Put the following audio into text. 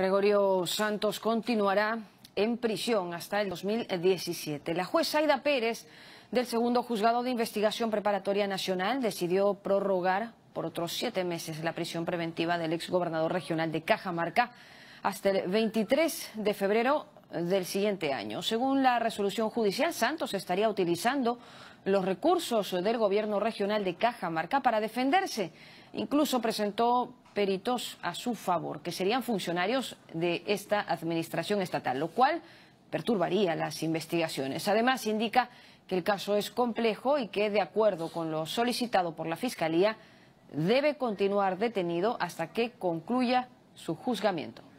Gregorio Santos continuará en prisión hasta el 2017. La jueza Aida Pérez del segundo juzgado de investigación preparatoria nacional decidió prorrogar por otros siete meses la prisión preventiva del exgobernador regional de Cajamarca hasta el 23 de febrero del siguiente año. Según la resolución judicial, Santos estaría utilizando los recursos del gobierno regional de Cajamarca para defenderse. Incluso presentó peritos a su favor, que serían funcionarios de esta administración estatal, lo cual perturbaría las investigaciones. Además, indica que el caso es complejo y que, de acuerdo con lo solicitado por la Fiscalía, debe continuar detenido hasta que concluya su juzgamiento.